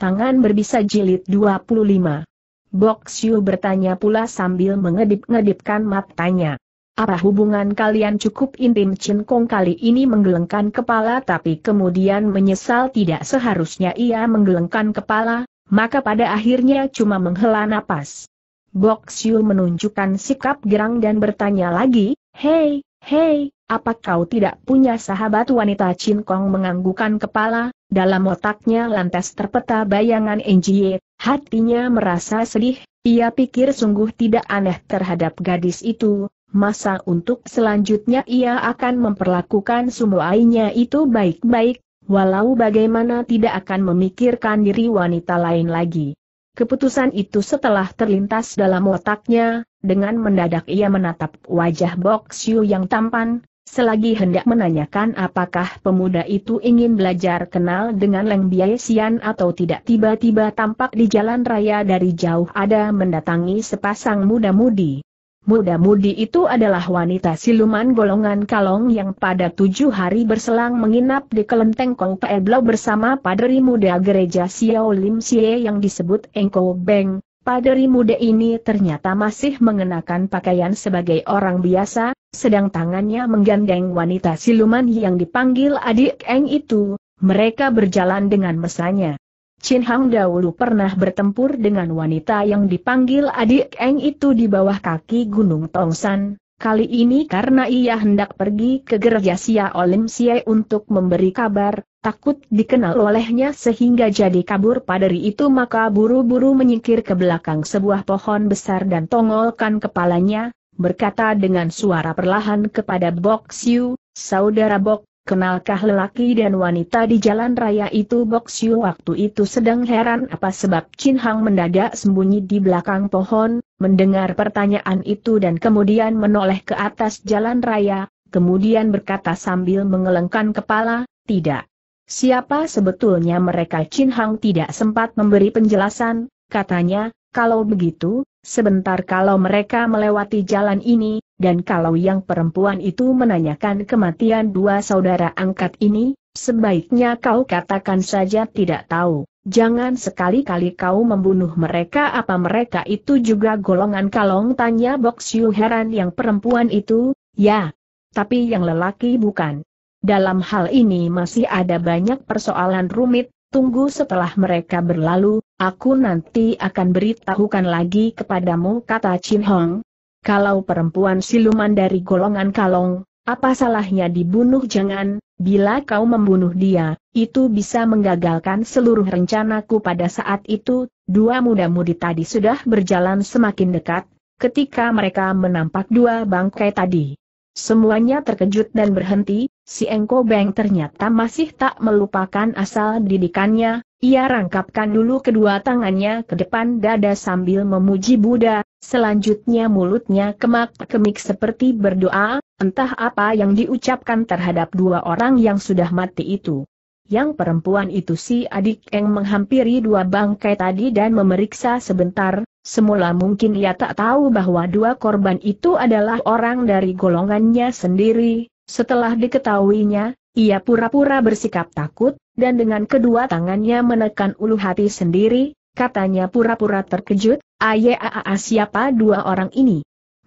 Tangan berbisa jilid 25. Box Yu bertanya pula sambil mengedip-ngedipkan matanya. Apa hubungan kalian cukup intim Chin Kong kali ini menggelengkan kepala tapi kemudian menyesal tidak seharusnya ia menggelengkan kepala, maka pada akhirnya cuma menghela napas. Box Yu menunjukkan sikap gerang dan bertanya lagi, Hei, hei, apa kau tidak punya sahabat wanita Chin Kong menganggukan kepala, dalam otaknya lantas terpeta bayangan Enjie, hatinya merasa sedih, ia pikir sungguh tidak aneh terhadap gadis itu, masa untuk selanjutnya ia akan memperlakukan sumuainya itu baik-baik, walau bagaimana tidak akan memikirkan diri wanita lain lagi. Keputusan itu setelah terlintas dalam otaknya, dengan mendadak ia menatap wajah Bok Xiu yang tampan, Selagi hendak menanyakan apakah pemuda itu ingin belajar kenal dengan Leng Biasian atau tidak tiba-tiba tampak di jalan raya dari jauh ada mendatangi sepasang muda-mudi. Muda-mudi itu adalah wanita siluman golongan kalong yang pada tujuh hari berselang menginap di kelenteng Kong Blau bersama padri muda gereja Xiao Lim Sie yang disebut Engko Beng, Paderi muda ini ternyata masih mengenakan pakaian sebagai orang biasa, sedang tangannya menggandeng wanita siluman yang dipanggil adik Eng itu, mereka berjalan dengan mesanya. Chin Hang dahulu pernah bertempur dengan wanita yang dipanggil adik Eng itu di bawah kaki Gunung Tongsan, Kali ini karena ia hendak pergi ke gereja Sia Olim Sia untuk memberi kabar, takut dikenal olehnya sehingga jadi kabur padari itu maka buru-buru menyingkir ke belakang sebuah pohon besar dan tongolkan kepalanya, berkata dengan suara perlahan kepada Bok Siu, saudara Bok, Kenalkah lelaki dan wanita di jalan raya itu Bok Siu waktu itu sedang heran apa sebab Chin Hang mendadak sembunyi di belakang pohon, mendengar pertanyaan itu dan kemudian menoleh ke atas jalan raya, kemudian berkata sambil mengelengkan kepala, tidak. Siapa sebetulnya mereka Chin Hang tidak sempat memberi penjelasan, katanya, kalau begitu, Sebentar kalau mereka melewati jalan ini, dan kalau yang perempuan itu menanyakan kematian dua saudara angkat ini, sebaiknya kau katakan saja tidak tahu. Jangan sekali-kali kau membunuh mereka apa mereka itu juga golongan kalong tanya Bok Siu heran yang perempuan itu, ya. Tapi yang lelaki bukan. Dalam hal ini masih ada banyak persoalan rumit, Tunggu setelah mereka berlalu, aku nanti akan beritahukan lagi kepadamu kata Chin Hong. Kalau perempuan siluman dari golongan kalong, apa salahnya dibunuh jangan, bila kau membunuh dia, itu bisa menggagalkan seluruh rencanaku pada saat itu, dua muda-mudi tadi sudah berjalan semakin dekat, ketika mereka menampak dua bangkai tadi. Semuanya terkejut dan berhenti, Si Engko Beng ternyata masih tak melupakan asal didikannya, ia rangkapkan dulu kedua tangannya ke depan dada sambil memuji Buddha, selanjutnya mulutnya kemak-kemik seperti berdoa, entah apa yang diucapkan terhadap dua orang yang sudah mati itu. Yang perempuan itu si adik Eng menghampiri dua bangkai tadi dan memeriksa sebentar, semula mungkin ia tak tahu bahwa dua korban itu adalah orang dari golongannya sendiri, setelah diketahuinya, ia pura-pura bersikap takut, dan dengan kedua tangannya menekan ulu hati sendiri, katanya pura-pura terkejut, Ayaaa siapa dua orang ini?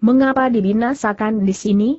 Mengapa dibinasakan di sini?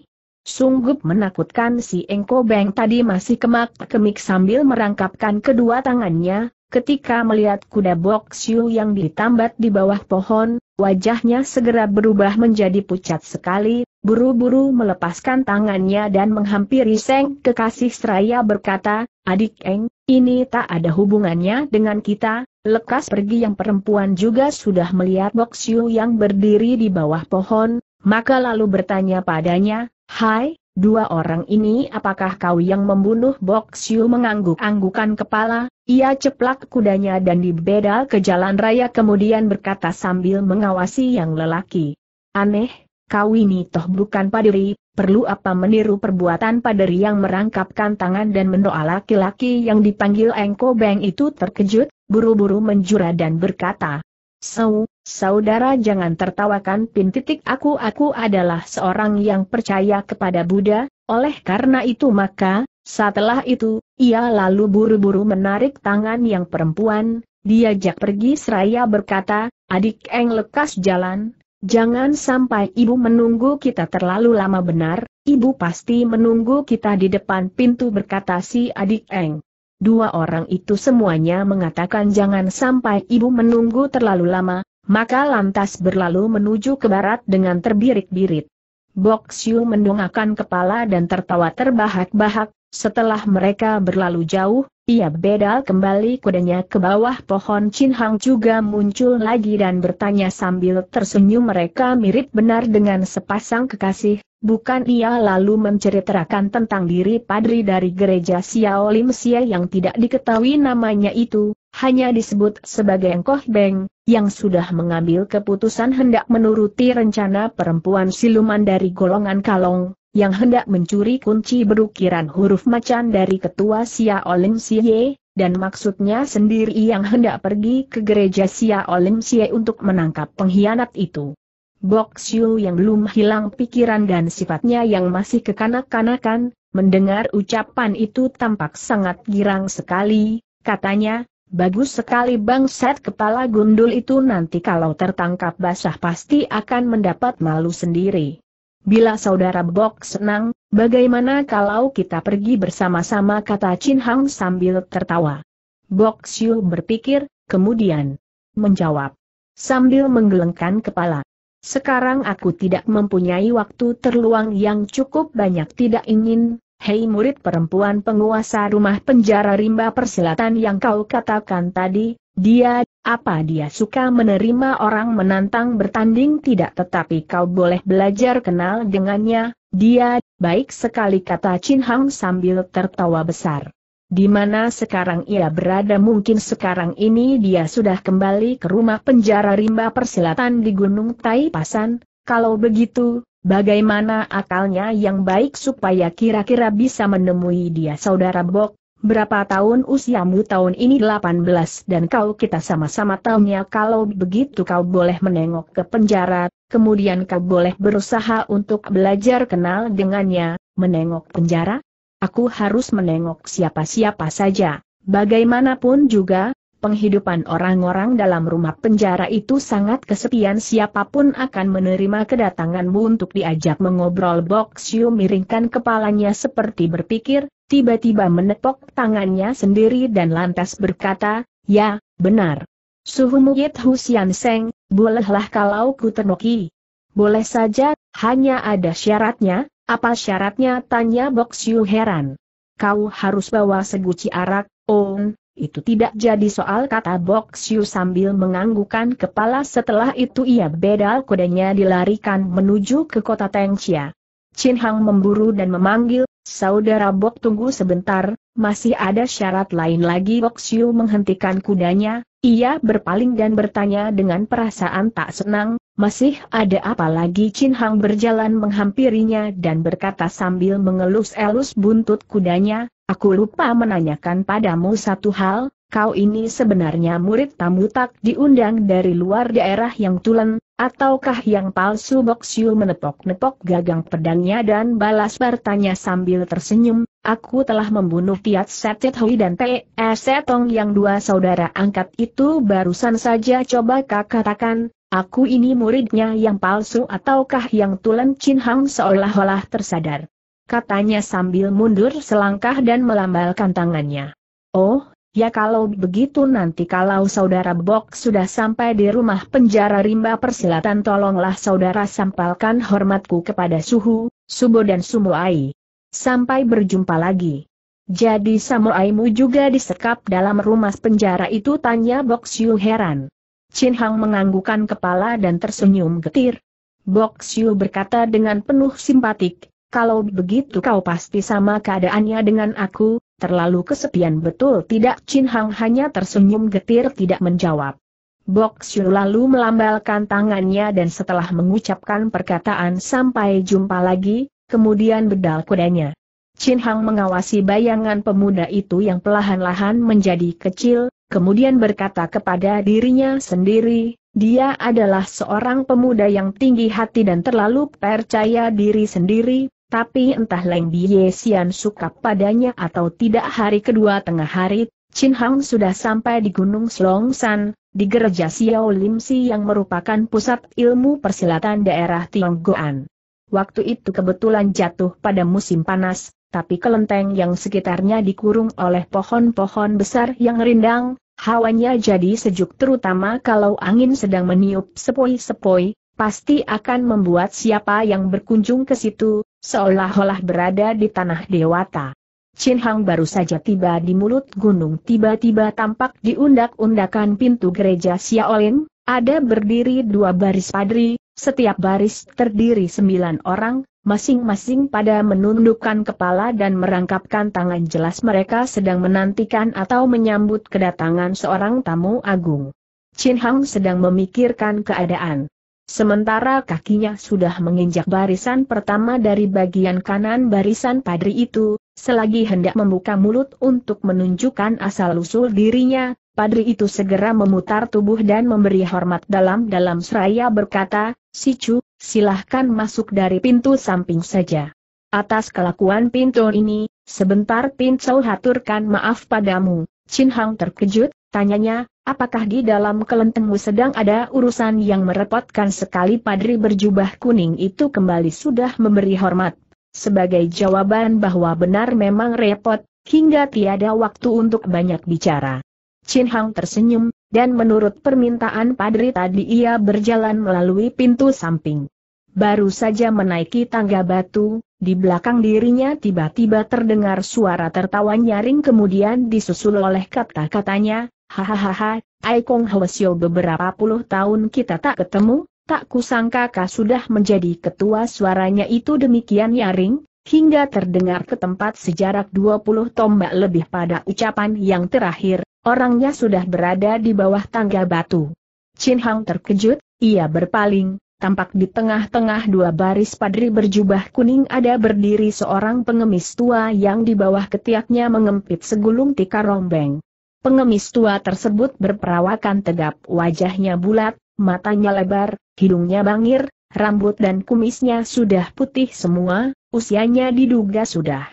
Sungguh menakutkan si Engko Beng tadi masih kemak-kemik sambil merangkapkan kedua tangannya, ketika melihat kuda Boksiu yang ditambat di bawah pohon, wajahnya segera berubah menjadi pucat sekali, buru-buru melepaskan tangannya dan menghampiri Seng kekasih seraya berkata, Adik Eng, ini tak ada hubungannya dengan kita, lekas pergi yang perempuan juga sudah melihat Bok yang berdiri di bawah pohon, maka lalu bertanya padanya, Hai, dua orang ini apakah kau yang membunuh Bok mengangguk-anggukan kepala, ia ceplak kudanya dan dibedal ke jalan raya kemudian berkata sambil mengawasi yang lelaki. Aneh, Kau ini toh bukan padiri, perlu apa meniru perbuatan padiri yang merangkapkan tangan dan mendoa laki-laki yang dipanggil Engko Beng itu terkejut, buru-buru menjura dan berkata, Sau, saudara jangan tertawakan pin titik aku aku adalah seorang yang percaya kepada Buddha, oleh karena itu maka, setelah itu, ia lalu buru-buru menarik tangan yang perempuan, diajak pergi seraya berkata, adik Eng lekas jalan, Jangan sampai ibu menunggu kita terlalu lama benar, ibu pasti menunggu kita di depan pintu berkata si adik Eng. Dua orang itu semuanya mengatakan jangan sampai ibu menunggu terlalu lama, maka lantas berlalu menuju ke barat dengan terbirik-birit. Bok Siu mendongakkan kepala dan tertawa terbahak-bahak, setelah mereka berlalu jauh, ia bedal kembali kudanya ke bawah pohon Chin Hang juga muncul lagi dan bertanya sambil tersenyum mereka mirip benar dengan sepasang kekasih, bukan ia lalu menceritakan tentang diri padri dari gereja Xiao Lim Xia yang tidak diketahui namanya itu, hanya disebut sebagai Engkoh Beng, yang sudah mengambil keputusan hendak menuruti rencana perempuan siluman dari golongan kalong, yang hendak mencuri kunci berukiran huruf macan dari ketua Sia Olim Sie, dan maksudnya sendiri yang hendak pergi ke gereja Sia Olim Sie untuk menangkap pengkhianat itu. Bok Xiu yang belum hilang pikiran dan sifatnya yang masih kekanak-kanakan, mendengar ucapan itu tampak sangat girang sekali, katanya, Bagus sekali Bang Set kepala gundul itu nanti kalau tertangkap basah pasti akan mendapat malu sendiri. Bila saudara Bok senang, bagaimana kalau kita pergi bersama-sama kata Chin Hang sambil tertawa. Bok Xiu berpikir, kemudian menjawab. Sambil menggelengkan kepala. Sekarang aku tidak mempunyai waktu terluang yang cukup banyak tidak ingin, hei murid perempuan penguasa rumah penjara rimba persilatan yang kau katakan tadi, dia, apa dia suka menerima orang menantang bertanding tidak tetapi kau boleh belajar kenal dengannya, dia, baik sekali kata Chin Hang sambil tertawa besar. Di mana sekarang ia berada mungkin sekarang ini dia sudah kembali ke rumah penjara rimba persilatan di Gunung Tai Pasan. kalau begitu, bagaimana akalnya yang baik supaya kira-kira bisa menemui dia saudara Bok, berapa tahun usiamu tahun ini 18 dan kau kita sama-sama tahunya kalau begitu kau boleh menengok ke penjara, kemudian kau boleh berusaha untuk belajar kenal dengannya, menengok penjara? Aku harus menengok siapa-siapa saja, bagaimanapun juga, Penghidupan orang-orang dalam rumah penjara itu sangat kesepian siapapun akan menerima kedatanganmu untuk diajak mengobrol Bok Siu miringkan kepalanya seperti berpikir, tiba-tiba menepok tangannya sendiri dan lantas berkata, ya, benar. Suhu Muyit Husian Seng, bolehlah kalau ku ternoki. Boleh saja, hanya ada syaratnya, apa syaratnya tanya Bok Siu heran. Kau harus bawa seguci arak, on, itu tidak jadi soal kata Xiu sambil menganggukan kepala setelah itu ia bedal kudanya dilarikan menuju ke kota Tengxia. Chin Hang memburu dan memanggil, Saudara Bok tunggu sebentar, masih ada syarat lain lagi Xiu menghentikan kudanya, ia berpaling dan bertanya dengan perasaan tak senang, masih ada apa lagi Chin Hang berjalan menghampirinya dan berkata sambil mengelus-elus buntut kudanya, Aku lupa menanyakan padamu satu hal, kau ini sebenarnya murid tamu tak diundang dari luar daerah yang tulen, ataukah yang palsu Boksiu menepok-nepok gagang pedangnya dan balas bertanya sambil tersenyum, aku telah membunuh Tiat Setit Hui dan T.E. Setong yang dua saudara angkat itu barusan saja coba kak katakan, aku ini muridnya yang palsu ataukah yang tulen Chin Hang seolah-olah tersadar katanya sambil mundur selangkah dan melambalkan tangannya. Oh, ya kalau begitu nanti kalau saudara Bok sudah sampai di rumah penjara rimba persilatan tolonglah saudara sampalkan hormatku kepada Suhu, Subo dan Sumuai. Sampai berjumpa lagi. Jadi samuaimu juga disekap dalam rumah penjara itu tanya Bok Siu heran. Chin Hang menganggukan kepala dan tersenyum getir. Bok Siu berkata dengan penuh simpatik, kalau begitu kau pasti sama keadaannya dengan aku, terlalu kesepian betul tidak Chin Hang hanya tersenyum getir tidak menjawab. Bok Xiu lalu melambalkan tangannya dan setelah mengucapkan perkataan sampai jumpa lagi, kemudian bedal kudanya. Chin Hang mengawasi bayangan pemuda itu yang pelahan lahan menjadi kecil, kemudian berkata kepada dirinya sendiri, dia adalah seorang pemuda yang tinggi hati dan terlalu percaya diri sendiri, tapi entah Leng Bie Sian suka padanya atau tidak hari kedua tengah hari, Chin Hang sudah sampai di Gunung Slongsan, di gereja Xiao Lim Si yang merupakan pusat ilmu persilatan daerah Tionggoan. Waktu itu kebetulan jatuh pada musim panas, tapi kelenteng yang sekitarnya dikurung oleh pohon-pohon besar yang rindang, hawanya jadi sejuk terutama kalau angin sedang meniup sepoi-sepoi, pasti akan membuat siapa yang berkunjung ke situ, seolah-olah berada di tanah dewata. Chin Hang baru saja tiba di mulut gunung tiba-tiba tampak diundak-undakan pintu gereja Xiaolin, ada berdiri dua baris padri, setiap baris terdiri sembilan orang, masing-masing pada menundukkan kepala dan merangkapkan tangan jelas mereka sedang menantikan atau menyambut kedatangan seorang tamu agung. Chin Hang sedang memikirkan keadaan. Sementara kakinya sudah menginjak barisan pertama dari bagian kanan barisan padri itu, selagi hendak membuka mulut untuk menunjukkan asal-usul dirinya, padri itu segera memutar tubuh dan memberi hormat dalam-dalam seraya berkata, Sicu, silahkan masuk dari pintu samping saja. Atas kelakuan pintu ini, sebentar pintu haturkan maaf padamu, Chin Hang terkejut, Tanyanya, apakah di dalam kelentengmu sedang ada urusan yang merepotkan sekali padri berjubah kuning itu kembali sudah memberi hormat. Sebagai jawaban bahwa benar memang repot, hingga tiada waktu untuk banyak bicara. Chin Hang tersenyum, dan menurut permintaan padri tadi ia berjalan melalui pintu samping. Baru saja menaiki tangga batu, di belakang dirinya tiba-tiba terdengar suara tertawa nyaring kemudian disusul oleh kata-katanya, Hahaha, Aikong Hwasyo beberapa puluh tahun kita tak ketemu, tak kusangka kau sudah menjadi ketua suaranya itu demikian nyaring, hingga terdengar ke tempat sejarak puluh tombak lebih pada ucapan yang terakhir, orangnya sudah berada di bawah tangga batu. Chin Hang terkejut, ia berpaling, tampak di tengah-tengah dua baris padri berjubah kuning ada berdiri seorang pengemis tua yang di bawah ketiaknya mengempit segulung tikar rombeng. Pengemis tua tersebut berperawakan tegap, wajahnya bulat, matanya lebar, hidungnya bangir, rambut dan kumisnya sudah putih semua, usianya diduga sudah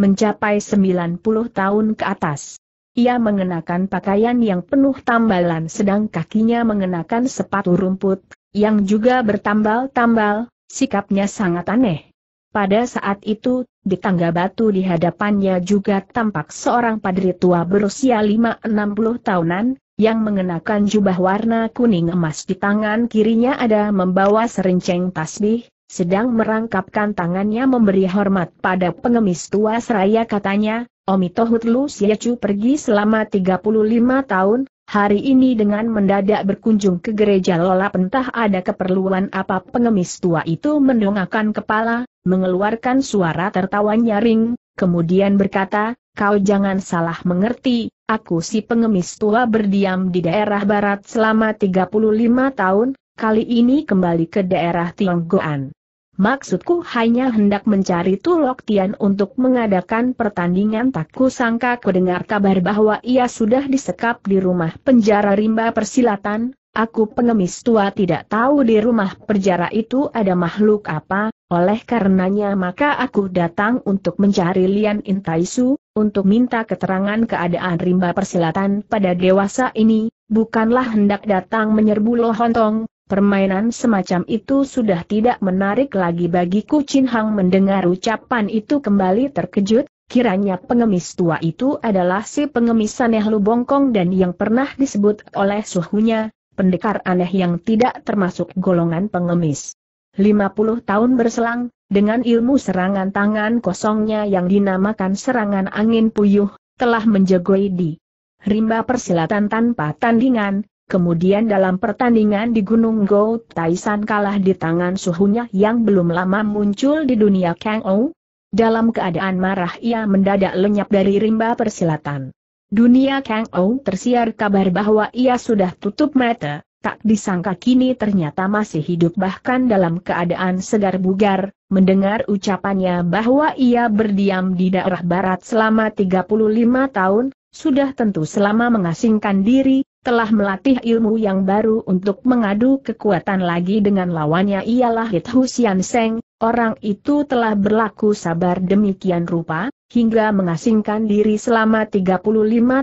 mencapai 90 tahun ke atas. Ia mengenakan pakaian yang penuh tambalan sedang kakinya mengenakan sepatu rumput, yang juga bertambal-tambal, sikapnya sangat aneh. Pada saat itu, di tangga batu di hadapannya juga tampak seorang padri tua berusia 5-60 tahunan, yang mengenakan jubah warna kuning emas di tangan kirinya ada membawa serinceng tasbih, sedang merangkapkan tangannya memberi hormat pada pengemis tua seraya katanya, tohut lu siacu pergi selama 35 tahun, hari ini dengan mendadak berkunjung ke gereja Lola pentah ada keperluan apa pengemis tua itu mendongakkan kepala, mengeluarkan suara tertawa nyaring, kemudian berkata, kau jangan salah mengerti, aku si pengemis tua berdiam di daerah barat selama 35 tahun, kali ini kembali ke daerah Tionggoan. Maksudku hanya hendak mencari Tulok Tian untuk mengadakan pertandingan tak kusangka kudengar kabar bahwa ia sudah disekap di rumah penjara rimba persilatan, aku pengemis tua tidak tahu di rumah penjara itu ada makhluk apa, oleh karenanya maka aku datang untuk mencari Lian Intaisu, untuk minta keterangan keadaan rimba persilatan pada dewasa ini, bukanlah hendak datang menyerbu lohontong, permainan semacam itu sudah tidak menarik lagi bagiku Chin Hang mendengar ucapan itu kembali terkejut, kiranya pengemis tua itu adalah si pengemis aneh Lubongkong dan yang pernah disebut oleh suhunya, pendekar aneh yang tidak termasuk golongan pengemis. 50 tahun berselang, dengan ilmu serangan tangan kosongnya yang dinamakan serangan angin puyuh, telah menjegoi di rimba persilatan tanpa tandingan, kemudian dalam pertandingan di Gunung Go Taisan kalah di tangan suhunya yang belum lama muncul di dunia Kang Ou. Dalam keadaan marah ia mendadak lenyap dari rimba persilatan. Dunia Kang Ou tersiar kabar bahwa ia sudah tutup mata tak disangka kini ternyata masih hidup bahkan dalam keadaan segar bugar, mendengar ucapannya bahwa ia berdiam di daerah barat selama 35 tahun, sudah tentu selama mengasingkan diri, telah melatih ilmu yang baru untuk mengadu kekuatan lagi dengan lawannya ialah Hit Husian Seng, orang itu telah berlaku sabar demikian rupa, hingga mengasingkan diri selama 35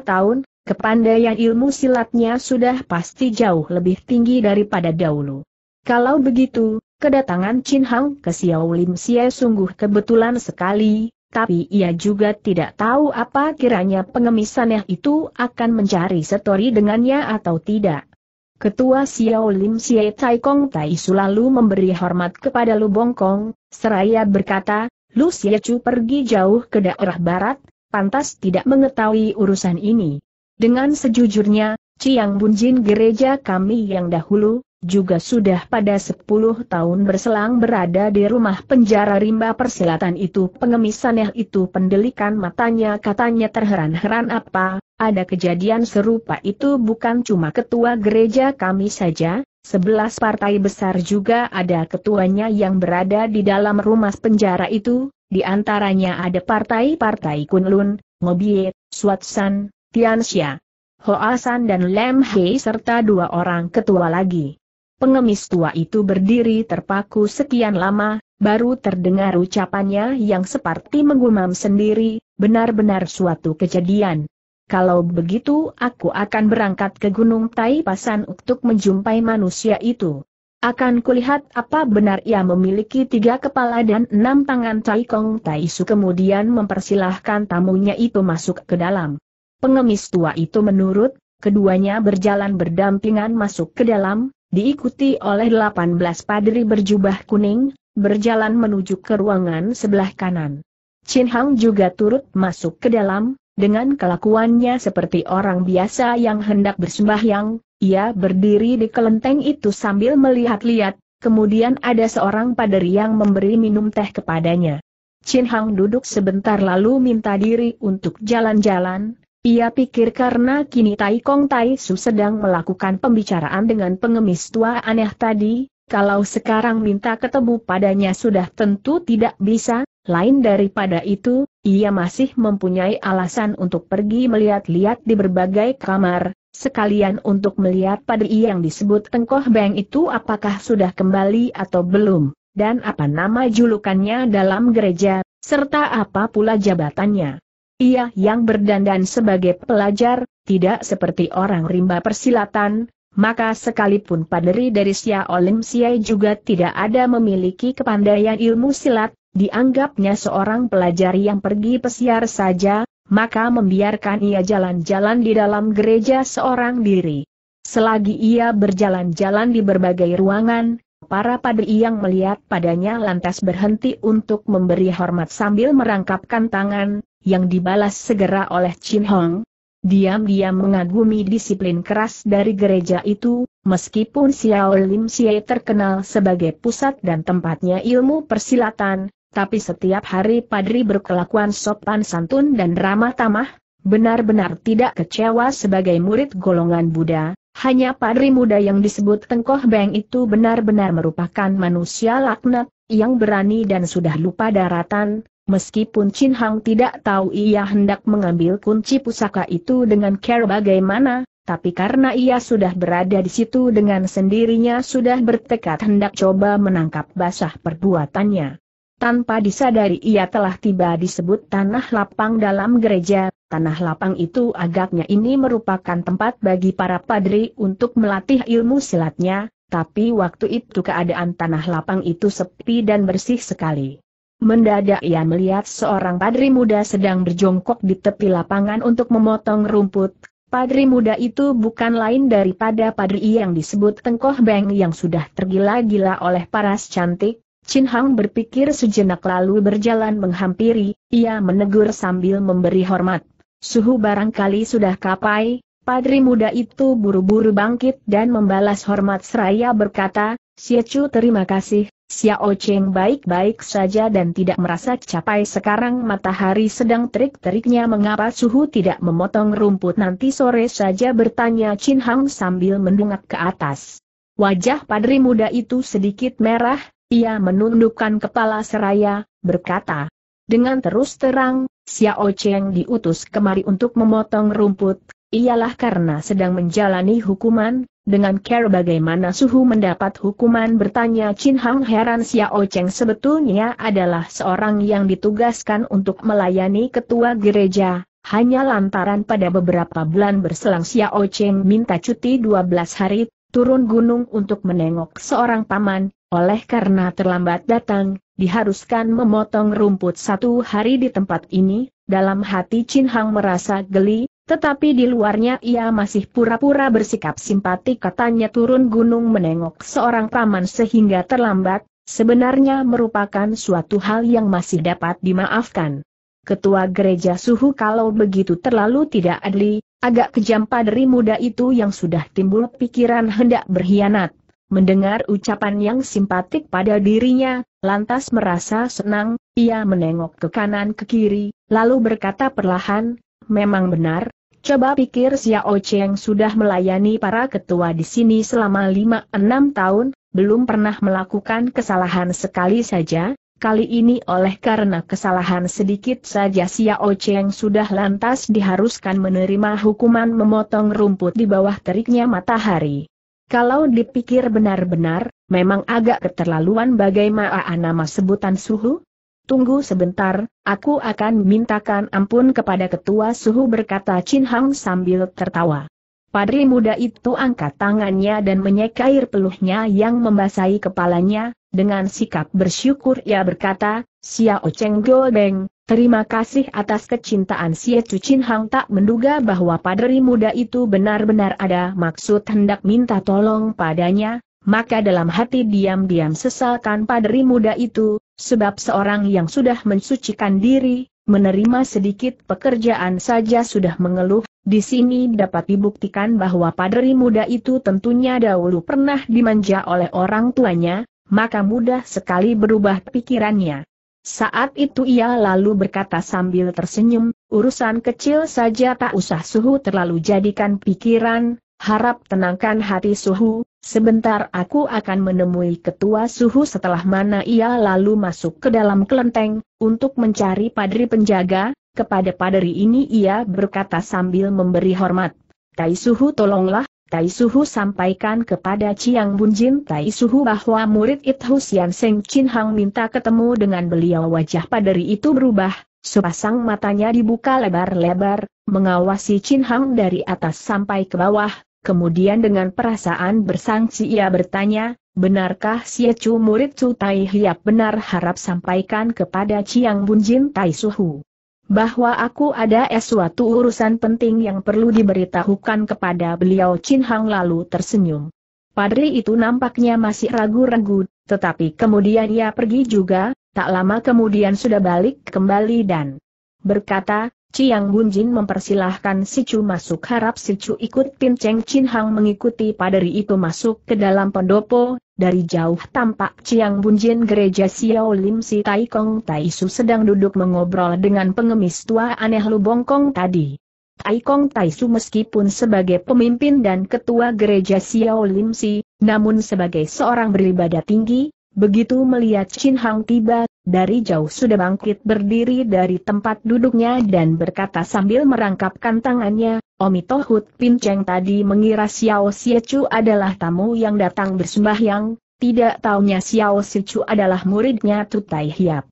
tahun, Kepandaian ilmu silatnya sudah pasti jauh lebih tinggi daripada dahulu. Kalau begitu, kedatangan Chin Hang ke Xiao Lim Xie sungguh kebetulan sekali, tapi ia juga tidak tahu apa kiranya pengemisannya itu akan mencari setori dengannya atau tidak. Ketua Xiao Lim Xie Tai Kong Tai Su lalu memberi hormat kepada Lu Bong Kong. seraya berkata, Lu Xie Chu pergi jauh ke daerah barat, pantas tidak mengetahui urusan ini. Dengan sejujurnya, Ciang Bunjin gereja kami yang dahulu, juga sudah pada 10 tahun berselang berada di rumah penjara rimba persilatan itu pengemisannya itu pendelikan matanya katanya terheran-heran apa, ada kejadian serupa itu bukan cuma ketua gereja kami saja, sebelas partai besar juga ada ketuanya yang berada di dalam rumah penjara itu, di antaranya ada partai-partai Kunlun, Ngobie, Swatsan, Tianxia, Hoasan dan Lem Hei serta dua orang ketua lagi. Pengemis tua itu berdiri terpaku sekian lama, baru terdengar ucapannya yang seperti menggumam sendiri, benar-benar suatu kejadian. Kalau begitu aku akan berangkat ke Gunung Taipasan untuk menjumpai manusia itu. Akan kulihat apa benar ia memiliki tiga kepala dan enam tangan Tai Kong Tai Su kemudian mempersilahkan tamunya itu masuk ke dalam. Pengemis tua itu menurut, keduanya berjalan berdampingan masuk ke dalam, diikuti oleh 18 padri berjubah kuning, berjalan menuju ke ruangan sebelah kanan. Chin Hang juga turut masuk ke dalam, dengan kelakuannya seperti orang biasa yang hendak bersembahyang, ia berdiri di kelenteng itu sambil melihat-lihat, kemudian ada seorang padri yang memberi minum teh kepadanya. Chin Hang duduk sebentar lalu minta diri untuk jalan-jalan, ia pikir karena kini Tai Kong Tai Su sedang melakukan pembicaraan dengan pengemis tua aneh tadi, kalau sekarang minta ketemu padanya sudah tentu tidak bisa, lain daripada itu, ia masih mempunyai alasan untuk pergi melihat-lihat di berbagai kamar, sekalian untuk melihat pada yang disebut Tengkoh Beng itu apakah sudah kembali atau belum, dan apa nama julukannya dalam gereja, serta apa pula jabatannya. Ia yang berdandan sebagai pelajar, tidak seperti orang rimba persilatan, maka sekalipun paderi dari sia Olim sia juga tidak ada memiliki kepandaian ilmu silat, dianggapnya seorang pelajar yang pergi pesiar saja, maka membiarkan ia jalan-jalan di dalam gereja seorang diri. Selagi ia berjalan-jalan di berbagai ruangan, para paderi yang melihat padanya lantas berhenti untuk memberi hormat sambil merangkapkan tangan, yang dibalas segera oleh Chin Hong. Diam-diam mengagumi disiplin keras dari gereja itu, meskipun Xiao Lim Xie terkenal sebagai pusat dan tempatnya ilmu persilatan, tapi setiap hari padri berkelakuan sopan santun dan ramah tamah, benar-benar tidak kecewa sebagai murid golongan Buddha, hanya padri muda yang disebut Tengkoh Beng itu benar-benar merupakan manusia laknat, yang berani dan sudah lupa daratan, Meskipun Chin Hang tidak tahu ia hendak mengambil kunci pusaka itu dengan care bagaimana, tapi karena ia sudah berada di situ dengan sendirinya sudah bertekad hendak coba menangkap basah perbuatannya. Tanpa disadari ia telah tiba disebut tanah lapang dalam gereja, tanah lapang itu agaknya ini merupakan tempat bagi para padri untuk melatih ilmu silatnya, tapi waktu itu keadaan tanah lapang itu sepi dan bersih sekali. Mendadak ia melihat seorang padri muda sedang berjongkok di tepi lapangan untuk memotong rumput. Padri muda itu bukan lain daripada padri yang disebut Tengkoh Beng yang sudah tergila-gila oleh paras cantik. Chin Hang berpikir sejenak lalu berjalan menghampiri, ia menegur sambil memberi hormat. Suhu barangkali sudah kapai, padri muda itu buru-buru bangkit dan membalas hormat seraya berkata, Chu terima kasih, Xiao Cheng baik-baik saja dan tidak merasa capai sekarang matahari sedang terik-teriknya mengapa suhu tidak memotong rumput nanti sore saja bertanya Chin Hang sambil mendungak ke atas. Wajah padri muda itu sedikit merah, ia menundukkan kepala seraya, berkata. Dengan terus terang, Xiao Cheng diutus kemari untuk memotong rumput, ialah karena sedang menjalani hukuman, dengan care bagaimana Suhu mendapat hukuman bertanya Chin Hang heran Xiao Cheng sebetulnya adalah seorang yang ditugaskan untuk melayani ketua gereja, hanya lantaran pada beberapa bulan berselang Xiao Cheng minta cuti 12 hari, turun gunung untuk menengok seorang paman, oleh karena terlambat datang, diharuskan memotong rumput satu hari di tempat ini, dalam hati Chin Hang merasa geli, tetapi di luarnya ia masih pura-pura bersikap simpatik katanya turun gunung menengok seorang paman sehingga terlambat, sebenarnya merupakan suatu hal yang masih dapat dimaafkan. Ketua gereja suhu kalau begitu terlalu tidak adli, agak kejam padri muda itu yang sudah timbul pikiran hendak berkhianat. Mendengar ucapan yang simpatik pada dirinya, lantas merasa senang, ia menengok ke kanan ke kiri, lalu berkata perlahan, memang benar, Coba pikir Xiao Cheng sudah melayani para ketua di sini selama 5 enam tahun, belum pernah melakukan kesalahan sekali saja, kali ini oleh karena kesalahan sedikit saja Xiao Cheng sudah lantas diharuskan menerima hukuman memotong rumput di bawah teriknya matahari. Kalau dipikir benar-benar, memang agak keterlaluan bagaimana nama sebutan suhu, Tunggu sebentar, aku akan mintakan ampun kepada ketua suhu berkata Chin Hang sambil tertawa. Padri muda itu angkat tangannya dan menyeka air peluhnya yang membasahi kepalanya, dengan sikap bersyukur ia berkata, Xiao Cheng Go Beng, terima kasih atas kecintaan Sia Chu Chin Hang tak menduga bahwa padri muda itu benar-benar ada maksud hendak minta tolong padanya, maka dalam hati diam-diam sesalkan padri muda itu, sebab seorang yang sudah mensucikan diri, menerima sedikit pekerjaan saja sudah mengeluh, di sini dapat dibuktikan bahwa padri muda itu tentunya dahulu pernah dimanja oleh orang tuanya, maka mudah sekali berubah pikirannya. Saat itu ia lalu berkata sambil tersenyum, urusan kecil saja tak usah suhu terlalu jadikan pikiran, harap tenangkan hati suhu, Sebentar aku akan menemui ketua suhu setelah mana ia lalu masuk ke dalam kelenteng, untuk mencari padri penjaga, kepada padri ini ia berkata sambil memberi hormat. Tai suhu tolonglah, Tai suhu sampaikan kepada Chiang Bunjin Tai suhu bahwa murid Ithus Sian Seng Chin Hang minta ketemu dengan beliau wajah padri itu berubah, sepasang matanya dibuka lebar-lebar, mengawasi Chin Hang dari atas sampai ke bawah, Kemudian dengan perasaan bersangsi ia bertanya, benarkah Siacu murid Su Tai Hiap benar harap sampaikan kepada Chiang Bunjin Tai Suhu? Bahwa aku ada suatu urusan penting yang perlu diberitahukan kepada beliau Chin Hang lalu tersenyum. Padri itu nampaknya masih ragu-ragu, tetapi kemudian ia pergi juga, tak lama kemudian sudah balik kembali dan berkata, Ciang Bunjin mempersilahkan si Chu masuk harap si Chu ikut Pin Cheng Chin Hang mengikuti padari itu masuk ke dalam pendopo, dari jauh tampak Ciang Bunjin gereja Xiao Lim Si Tai Kong Tai Su sedang duduk mengobrol dengan pengemis tua aneh Lubong Kong tadi. Tai Kong Tai Su meskipun sebagai pemimpin dan ketua gereja Xiao Lim Si, namun sebagai seorang beribadah tinggi, begitu melihat Chin Hang tiba, dari jauh sudah bangkit berdiri dari tempat duduknya dan berkata sambil merangkapkan tangannya, Omi Tohut Pinceng tadi mengira Xiao Siecu adalah tamu yang datang bersembahyang, tidak taunya Xiao Siecu adalah muridnya Tutai Hiap.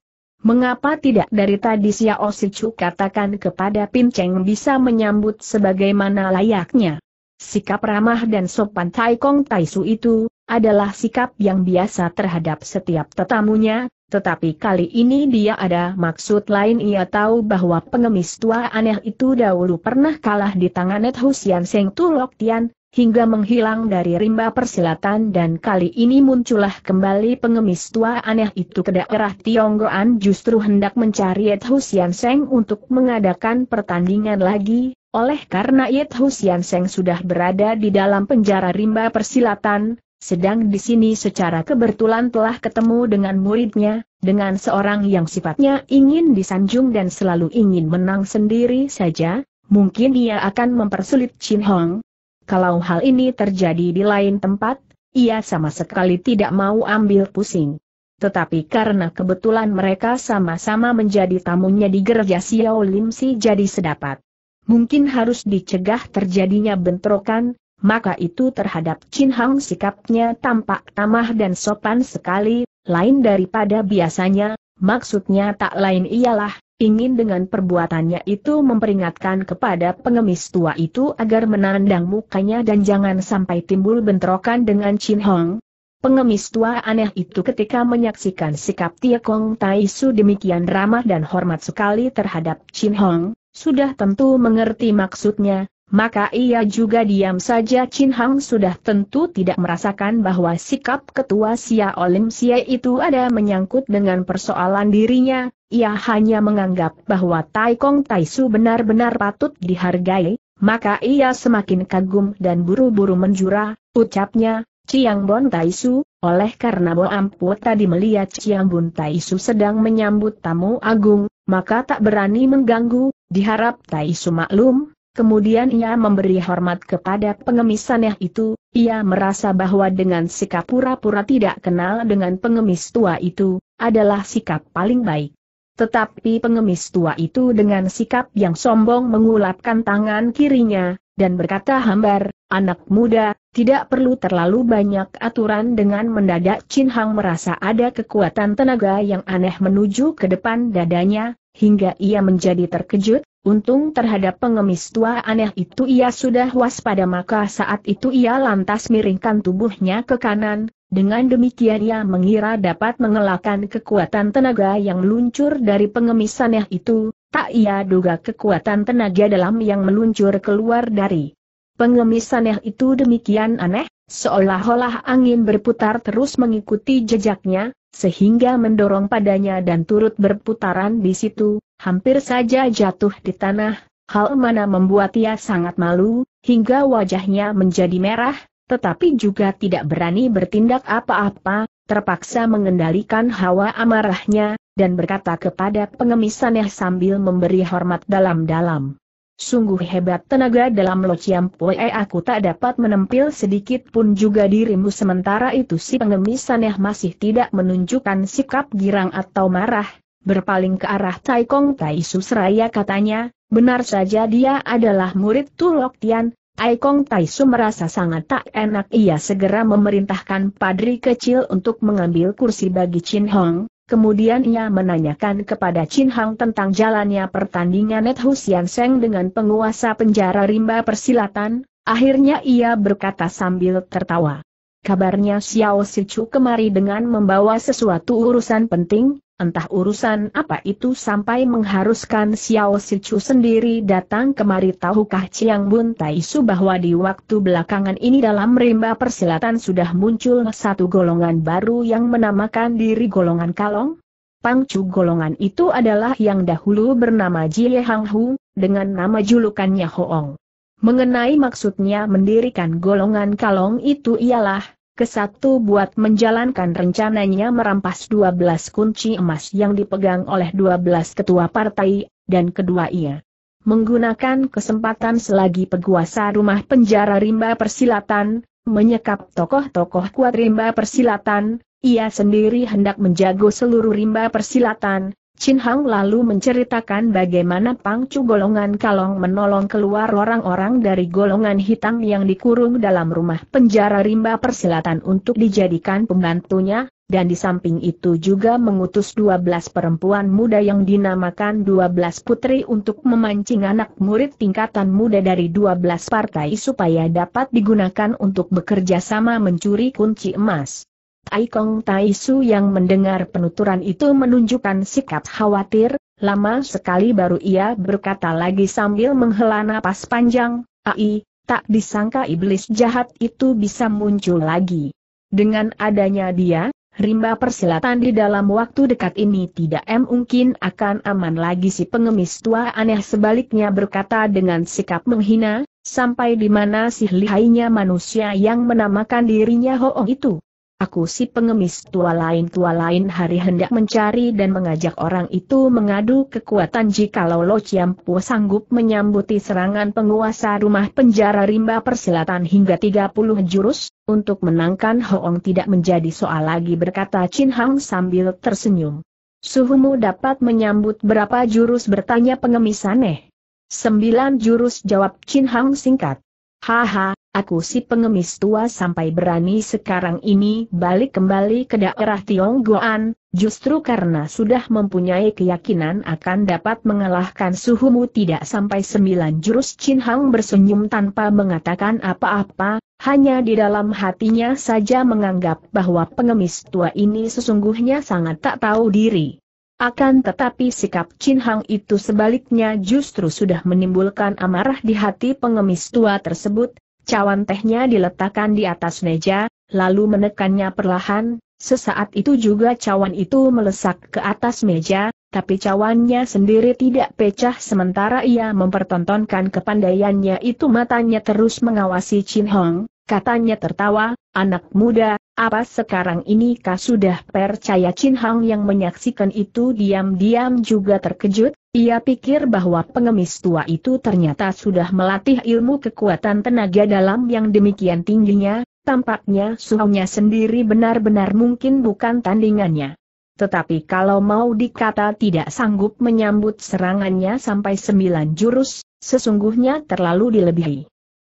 Mengapa tidak dari tadi Xiao Siecu katakan kepada Pinceng bisa menyambut sebagaimana layaknya? Sikap ramah dan sopan Taikong Kong itu, adalah sikap yang biasa terhadap setiap tetamunya, tetapi kali ini dia ada maksud lain ia tahu bahwa pengemis tua aneh itu dahulu pernah kalah di tangan Ed Husian Seng Tulok Tian, hingga menghilang dari rimba persilatan dan kali ini muncullah kembali pengemis tua aneh itu ke daerah Tionggoan justru hendak mencari Ed Husian Seng untuk mengadakan pertandingan lagi, oleh karena Yet Husian Seng sudah berada di dalam penjara rimba persilatan, sedang di sini secara kebetulan telah ketemu dengan muridnya, dengan seorang yang sifatnya ingin disanjung dan selalu ingin menang sendiri saja, mungkin ia akan mempersulit Chin Hong. Kalau hal ini terjadi di lain tempat, ia sama sekali tidak mau ambil pusing. Tetapi karena kebetulan mereka sama-sama menjadi tamunya di gereja Xiao Lim Si jadi sedapat. Mungkin harus dicegah terjadinya bentrokan, maka itu terhadap Chin Hang sikapnya tampak tamah dan sopan sekali, lain daripada biasanya, maksudnya tak lain ialah, ingin dengan perbuatannya itu memperingatkan kepada pengemis tua itu agar menandang mukanya dan jangan sampai timbul bentrokan dengan Chin Hong. Pengemis tua aneh itu ketika menyaksikan sikap Tia Kong Tai Su demikian ramah dan hormat sekali terhadap Chin Hong, sudah tentu mengerti maksudnya, maka ia juga diam saja Chin Hang sudah tentu tidak merasakan bahwa sikap ketua Sia Olim Sia itu ada menyangkut dengan persoalan dirinya, ia hanya menganggap bahwa Tai Kong Tai Su benar-benar patut dihargai, maka ia semakin kagum dan buru-buru menjura, ucapnya, Chiang Bon Tai Su, oleh karena Bo Ampu tadi melihat Chiang Bon Tai Su sedang menyambut tamu agung, maka tak berani mengganggu, diharap Tai Su maklum, Kemudian ia memberi hormat kepada pengemis aneh itu, ia merasa bahwa dengan sikap pura-pura tidak kenal dengan pengemis tua itu, adalah sikap paling baik. Tetapi pengemis tua itu dengan sikap yang sombong mengulapkan tangan kirinya, dan berkata hambar, anak muda, tidak perlu terlalu banyak aturan dengan mendadak Chin Hang merasa ada kekuatan tenaga yang aneh menuju ke depan dadanya, hingga ia menjadi terkejut, Untung terhadap pengemis tua aneh itu ia sudah waspada maka saat itu ia lantas miringkan tubuhnya ke kanan, dengan demikian ia mengira dapat mengelakkan kekuatan tenaga yang meluncur dari pengemis aneh itu, tak ia duga kekuatan tenaga dalam yang meluncur keluar dari Pengemis aneh itu demikian aneh, seolah-olah angin berputar terus mengikuti jejaknya, sehingga mendorong padanya dan turut berputaran di situ, hampir saja jatuh di tanah, hal mana membuat ia sangat malu, hingga wajahnya menjadi merah, tetapi juga tidak berani bertindak apa-apa, terpaksa mengendalikan hawa amarahnya, dan berkata kepada pengemis aneh sambil memberi hormat dalam-dalam. Sungguh hebat tenaga dalam Lo ciam poe aku tak dapat menempil sedikit pun juga dirimu sementara itu si pengemis saneh masih tidak menunjukkan sikap girang atau marah, berpaling ke arah Tai Kong Tai Seraya katanya, benar saja dia adalah murid Tulok Tian, Tai Kong Tai Su merasa sangat tak enak ia segera memerintahkan padri kecil untuk mengambil kursi bagi Chin Hong, Kemudian ia menanyakan kepada Chin Hang tentang jalannya pertandingan Net Husian Seng dengan penguasa penjara rimba persilatan, akhirnya ia berkata sambil tertawa. Kabarnya Xiao Sichu kemari dengan membawa sesuatu urusan penting, entah urusan apa itu sampai mengharuskan Xiao Sichu sendiri datang kemari tahukah Chiang Bun Tai Su bahwa di waktu belakangan ini dalam rimba persilatan sudah muncul satu golongan baru yang menamakan diri golongan kalong? Pangcu golongan itu adalah yang dahulu bernama Jie Hang Hu, dengan nama julukannya Hoong. Mengenai maksudnya mendirikan golongan kalong itu ialah, kesatu buat menjalankan rencananya merampas 12 kunci emas yang dipegang oleh 12 ketua partai, dan kedua ia menggunakan kesempatan selagi peguasa rumah penjara rimba persilatan, menyekap tokoh-tokoh kuat rimba persilatan, ia sendiri hendak menjago seluruh rimba persilatan, Chin Hang lalu menceritakan bagaimana pangcu golongan kalong menolong keluar orang-orang dari golongan hitam yang dikurung dalam rumah penjara rimba persilatan untuk dijadikan pembantunya, dan di samping itu juga mengutus 12 perempuan muda yang dinamakan 12 putri untuk memancing anak murid tingkatan muda dari 12 partai supaya dapat digunakan untuk bekerja sama mencuri kunci emas. Aikong Taisu yang mendengar penuturan itu menunjukkan sikap khawatir, lama sekali baru ia berkata lagi sambil menghela napas panjang, Ai, tak disangka iblis jahat itu bisa muncul lagi. Dengan adanya dia, rimba persilatan di dalam waktu dekat ini tidak mungkin akan aman lagi si pengemis tua aneh sebaliknya berkata dengan sikap menghina, sampai di mana sih lihainya manusia yang menamakan dirinya Hoong itu. Aku si pengemis tua lain-tua lain hari hendak mencari dan mengajak orang itu mengadu kekuatan jikalau Lo Chiampu sanggup menyambuti serangan penguasa rumah penjara rimba persilatan hingga 30 jurus, untuk menangkan Hoong tidak menjadi soal lagi berkata Chin Hang sambil tersenyum. Suhumu dapat menyambut berapa jurus bertanya pengemis aneh. Sembilan jurus jawab Chin Hang singkat. Haha, Aku si pengemis tua sampai berani sekarang ini balik kembali ke daerah Tiongguan, justru karena sudah mempunyai keyakinan akan dapat mengalahkan suhumu tidak sampai sembilan jurus Chin Hang bersenyum tanpa mengatakan apa-apa, hanya di dalam hatinya saja menganggap bahwa pengemis tua ini sesungguhnya sangat tak tahu diri. Akan tetapi sikap Chin Hang itu sebaliknya justru sudah menimbulkan amarah di hati pengemis tua tersebut, Cawan tehnya diletakkan di atas meja, lalu menekannya perlahan, sesaat itu juga cawan itu melesak ke atas meja, tapi cawannya sendiri tidak pecah sementara ia mempertontonkan kepandaiannya itu matanya terus mengawasi Chin Hong, katanya tertawa, anak muda, apa sekarang ini kah sudah percaya Chin Hang yang menyaksikan itu diam-diam juga terkejut? Ia pikir bahwa pengemis tua itu ternyata sudah melatih ilmu kekuatan tenaga dalam yang demikian tingginya, tampaknya suhunya sendiri benar-benar mungkin bukan tandingannya. Tetapi kalau mau dikata tidak sanggup menyambut serangannya sampai sembilan jurus, sesungguhnya terlalu dilebihi.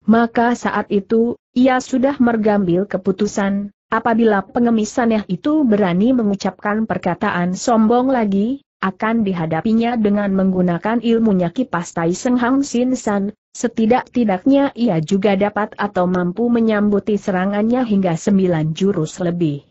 Maka saat itu, ia sudah mergambil keputusan, Apabila pengemis pengemisannya itu berani mengucapkan perkataan sombong lagi, akan dihadapinya dengan menggunakan ilmunya kipas Tai Seng Hang Sin San, setidak-tidaknya ia juga dapat atau mampu menyambuti serangannya hingga sembilan jurus lebih.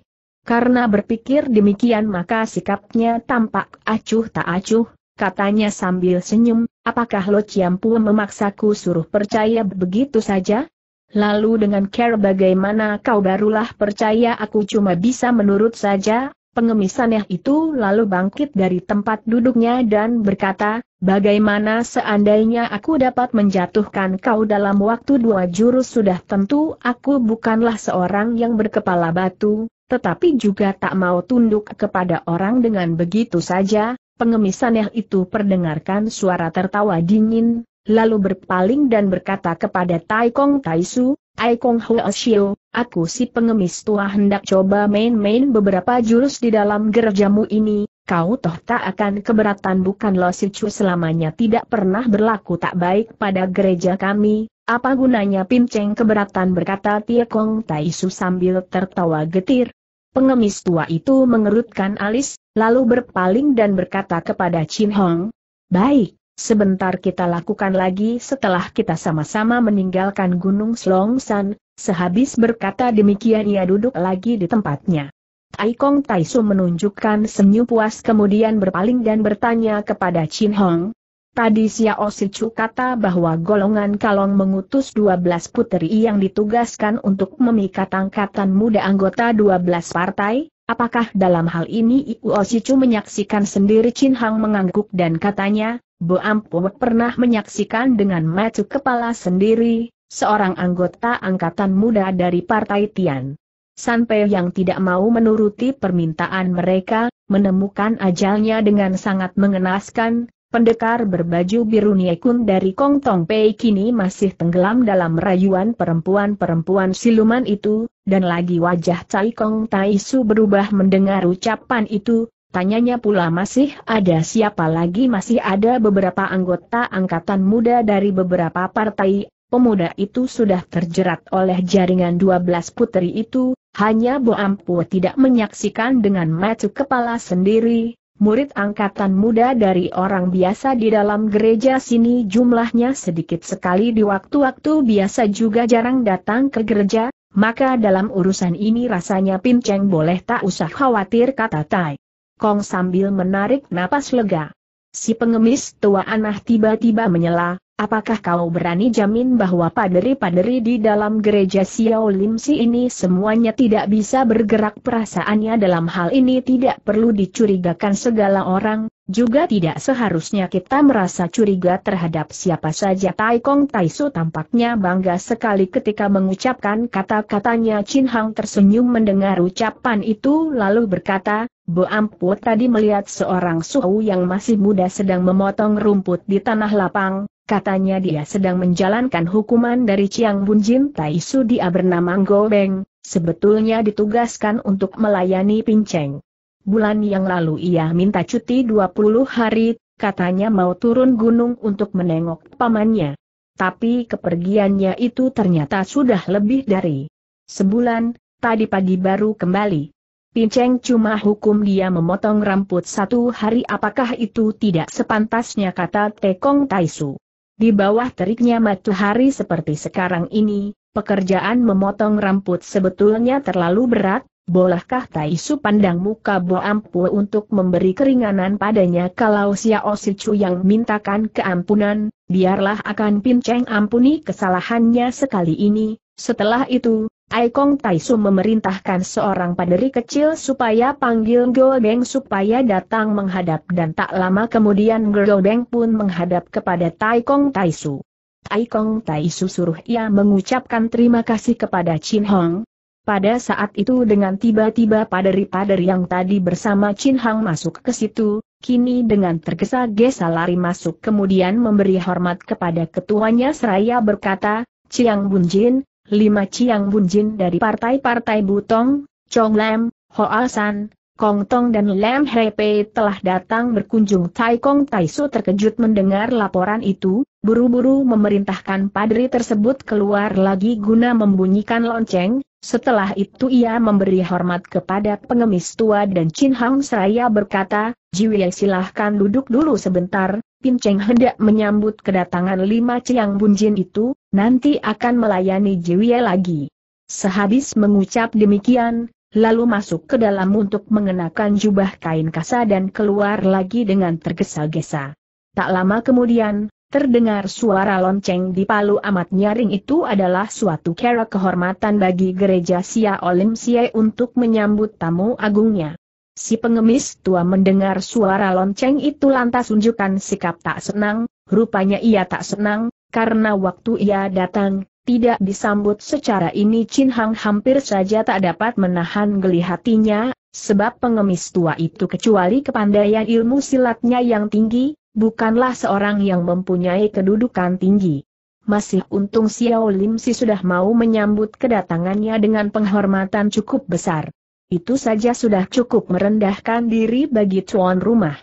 Karena berpikir demikian maka sikapnya tampak acuh tak acuh, katanya sambil senyum, apakah Lo ciampu memaksaku suruh percaya begitu saja? Lalu dengan care bagaimana kau barulah percaya aku cuma bisa menurut saja, pengemisannya itu lalu bangkit dari tempat duduknya dan berkata, bagaimana seandainya aku dapat menjatuhkan kau dalam waktu dua jurus sudah tentu aku bukanlah seorang yang berkepala batu, tetapi juga tak mau tunduk kepada orang dengan begitu saja, Pengemisannya itu perdengarkan suara tertawa dingin, lalu berpaling dan berkata kepada Taikong Taisu, Aikong Huashio, aku si pengemis tua hendak coba main-main beberapa jurus di dalam gerjamu ini, kau toh tak akan keberatan bukan lo si Chu selamanya tidak pernah berlaku tak baik pada gereja kami, apa gunanya pinceng keberatan berkata Tiekong Taisu sambil tertawa getir. Pengemis tua itu mengerutkan alis, lalu berpaling dan berkata kepada Chin Hong, Baik, Sebentar kita lakukan lagi setelah kita sama-sama meninggalkan Gunung Slongsan, sehabis berkata demikian ia duduk lagi di tempatnya. Aikong Taisu menunjukkan senyum puas kemudian berpaling dan bertanya kepada Chin Hong. Tadi Xiao Sichu kata bahwa golongan kalong mengutus 12 puteri yang ditugaskan untuk memikat angkatan muda anggota 12 partai, apakah dalam hal ini Iu Sichu menyaksikan sendiri Chin Hong mengangguk dan katanya, Boampo pernah menyaksikan dengan mata kepala sendiri, seorang anggota angkatan muda dari Partai Tian. Sanpei yang tidak mau menuruti permintaan mereka, menemukan ajalnya dengan sangat mengenaskan, pendekar berbaju biru Niekun dari Kong Tong Pei kini masih tenggelam dalam rayuan perempuan-perempuan siluman itu, dan lagi wajah Cai Kong Tai Su berubah mendengar ucapan itu, Tanyanya pula masih ada siapa lagi masih ada beberapa anggota angkatan muda dari beberapa partai, pemuda itu sudah terjerat oleh jaringan 12 putri itu, hanya Bo Ampu tidak menyaksikan dengan mata kepala sendiri, murid angkatan muda dari orang biasa di dalam gereja sini jumlahnya sedikit sekali di waktu-waktu biasa juga jarang datang ke gereja, maka dalam urusan ini rasanya Pinceng boleh tak usah khawatir kata Tai. Kong sambil menarik napas lega. Si pengemis tua anah tiba-tiba menyela, apakah kau berani jamin bahwa paderi-paderi di dalam gereja Xiao Si ini semuanya tidak bisa bergerak perasaannya dalam hal ini tidak perlu dicurigakan segala orang, juga tidak seharusnya kita merasa curiga terhadap siapa saja Tai Kong Tai Su tampaknya bangga sekali ketika mengucapkan kata-katanya Chin Hang tersenyum mendengar ucapan itu lalu berkata, Bo Ampu tadi melihat seorang suhu yang masih muda sedang memotong rumput di tanah lapang, katanya dia sedang menjalankan hukuman dari Chiang Bunjin Tai Su dia bernama Go Beng, sebetulnya ditugaskan untuk melayani Pinceng. Bulan yang lalu ia minta cuti 20 hari, katanya mau turun gunung untuk menengok pamannya. Tapi kepergiannya itu ternyata sudah lebih dari sebulan, tadi pagi baru kembali. Pinceng cuma hukum dia memotong rambut satu hari apakah itu tidak sepantasnya kata Tekong Taisu. Di bawah teriknya matahari seperti sekarang ini, pekerjaan memotong rambut sebetulnya terlalu berat, Bolehkah Taisu pandang muka Bo Ampu untuk memberi keringanan padanya kalau Xiao Chu yang mintakan keampunan, biarlah akan Pinceng ampuni kesalahannya sekali ini, setelah itu, Aikong Taisu memerintahkan seorang paderi kecil supaya panggil Gobeng supaya datang menghadap dan tak lama kemudian Golbeng pun menghadap kepada Taikong Taisu. Taikong Taisu suruh ia mengucapkan terima kasih kepada Chin Hong, pada saat itu dengan tiba-tiba paderi-paderi yang tadi bersama Chin Hang masuk ke situ, kini dengan tergesa-gesa lari masuk kemudian memberi hormat kepada ketuanya seraya berkata, Chiang Jin, lima Chiang Jin dari partai-partai Butong, Chong Lam, Hoa San, Kong Tong dan Lam Hepe telah datang berkunjung Tai Kong Tai Su terkejut mendengar laporan itu, buru-buru memerintahkan padri tersebut keluar lagi guna membunyikan lonceng, setelah itu ia memberi hormat kepada pengemis tua dan Chin Hang Seraya berkata, Jiwil silahkan duduk dulu sebentar, Pin Cheng hendak menyambut kedatangan lima Ciang Bunjin itu, nanti akan melayani Jiwil lagi. Sehabis mengucap demikian, lalu masuk ke dalam untuk mengenakan jubah kain kasa dan keluar lagi dengan tergesa-gesa. Tak lama kemudian, Terdengar suara lonceng di palu amat nyaring itu adalah suatu kera kehormatan bagi gereja Sia Olim Sia untuk menyambut tamu agungnya. Si pengemis tua mendengar suara lonceng itu lantas unjukkan sikap tak senang, rupanya ia tak senang, karena waktu ia datang, tidak disambut secara ini Chin Hang hampir saja tak dapat menahan geli hatinya, sebab pengemis tua itu kecuali kepandaian ilmu silatnya yang tinggi, bukanlah seorang yang mempunyai kedudukan tinggi. Masih untung Xiao Lim Si sudah mau menyambut kedatangannya dengan penghormatan cukup besar. Itu saja sudah cukup merendahkan diri bagi tuan rumah.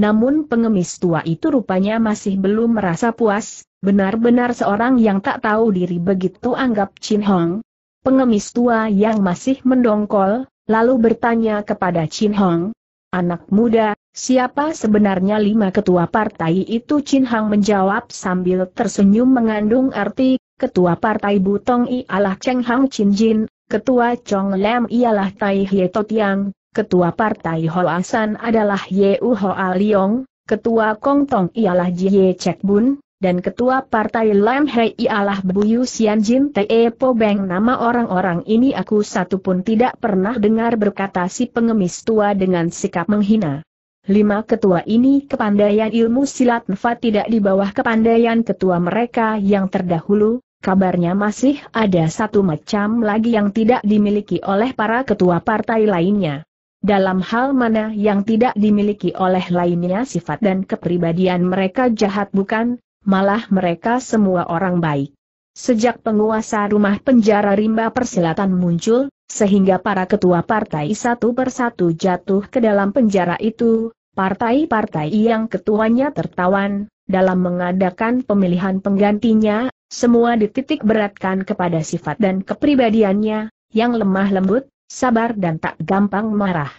Namun pengemis tua itu rupanya masih belum merasa puas, benar-benar seorang yang tak tahu diri begitu anggap Chin Hong. Pengemis tua yang masih mendongkol, lalu bertanya kepada Chin Hong, Anak muda, Siapa sebenarnya lima ketua partai itu Chin Hang menjawab sambil tersenyum mengandung arti, ketua partai Butong ialah Cheng Hang Chin Jin, ketua Chong Lam ialah Tai Hye Totiang, ketua partai Asan adalah Ye U Hoa Liong, ketua Kong Tong ialah Jie Chek Bun, dan ketua partai Lam Hei ialah Buyu Sian Jin Te e Po Beng nama orang-orang ini aku satu pun tidak pernah dengar berkata si pengemis tua dengan sikap menghina. Lima ketua ini kepandaian ilmu silat nfa tidak di bawah kepandaian ketua mereka yang terdahulu, kabarnya masih ada satu macam lagi yang tidak dimiliki oleh para ketua partai lainnya. Dalam hal mana yang tidak dimiliki oleh lainnya sifat dan kepribadian mereka jahat bukan, malah mereka semua orang baik. Sejak penguasa rumah penjara rimba persilatan muncul, sehingga para ketua partai satu persatu jatuh ke dalam penjara itu, Partai-partai yang ketuanya tertawan, dalam mengadakan pemilihan penggantinya, semua dititik beratkan kepada sifat dan kepribadiannya, yang lemah lembut, sabar dan tak gampang marah.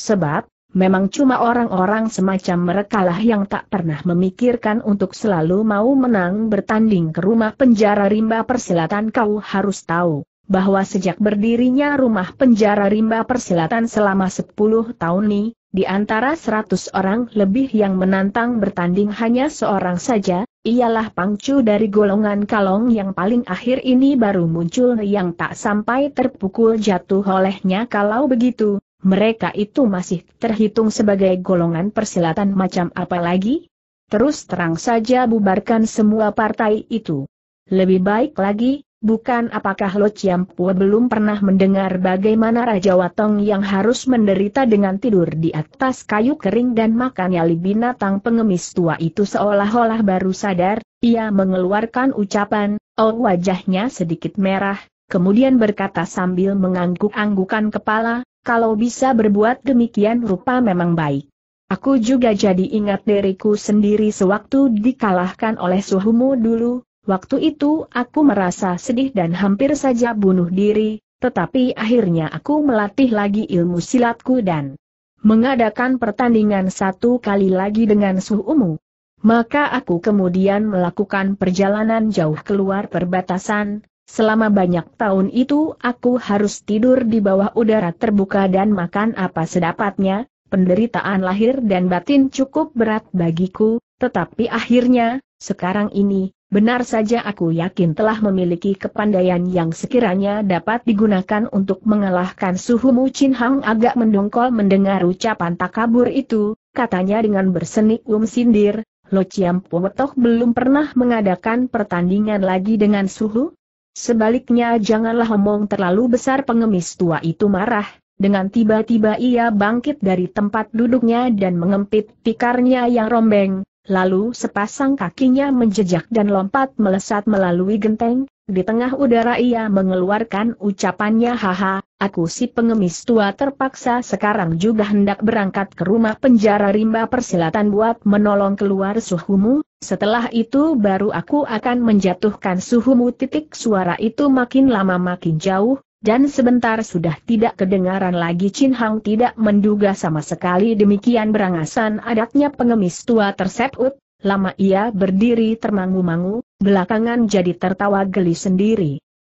Sebab, memang cuma orang-orang semacam merekalah yang tak pernah memikirkan untuk selalu mau menang bertanding ke rumah penjara rimba persilatan kau harus tahu bahwa sejak berdirinya rumah penjara rimba persilatan selama 10 tahun ini, di antara seratus orang lebih yang menantang bertanding hanya seorang saja, ialah Pangcu dari golongan kalong yang paling akhir ini baru muncul yang tak sampai terpukul jatuh olehnya kalau begitu, mereka itu masih terhitung sebagai golongan persilatan macam apa lagi? Terus terang saja bubarkan semua partai itu. Lebih baik lagi, Bukan apakah Lo Pua belum pernah mendengar bagaimana Raja Watong yang harus menderita dengan tidur di atas kayu kering dan makan nyali binatang pengemis tua itu seolah-olah baru sadar, ia mengeluarkan ucapan, oh wajahnya sedikit merah, kemudian berkata sambil mengangguk-anggukan kepala, kalau bisa berbuat demikian rupa memang baik. Aku juga jadi ingat diriku sendiri sewaktu dikalahkan oleh suhumu dulu, Waktu itu aku merasa sedih dan hampir saja bunuh diri, tetapi akhirnya aku melatih lagi ilmu silatku dan mengadakan pertandingan satu kali lagi dengan suhumu. Maka aku kemudian melakukan perjalanan jauh keluar perbatasan, selama banyak tahun itu aku harus tidur di bawah udara terbuka dan makan apa sedapatnya, penderitaan lahir dan batin cukup berat bagiku, tetapi akhirnya, sekarang ini, Benar saja aku yakin telah memiliki kepandaian yang sekiranya dapat digunakan untuk mengalahkan suhu Mu Chin Hang agak mendongkol mendengar ucapan takabur itu, katanya dengan bersenik-um sindir, Lo Chiam Puwetok belum pernah mengadakan pertandingan lagi dengan suhu? Sebaliknya janganlah omong terlalu besar pengemis tua itu marah, dengan tiba-tiba ia bangkit dari tempat duduknya dan mengempit pikarnya yang rombeng, lalu sepasang kakinya menjejak dan lompat melesat melalui genteng, di tengah udara ia mengeluarkan ucapannya haha, aku si pengemis tua terpaksa sekarang juga hendak berangkat ke rumah penjara rimba persilatan buat menolong keluar suhumu, setelah itu baru aku akan menjatuhkan suhumu titik suara itu makin lama makin jauh, dan sebentar sudah tidak kedengaran lagi Chin Hang tidak menduga sama sekali demikian berangasan adatnya pengemis tua tersebut, lama ia berdiri termangu-mangu, belakangan jadi tertawa geli sendiri.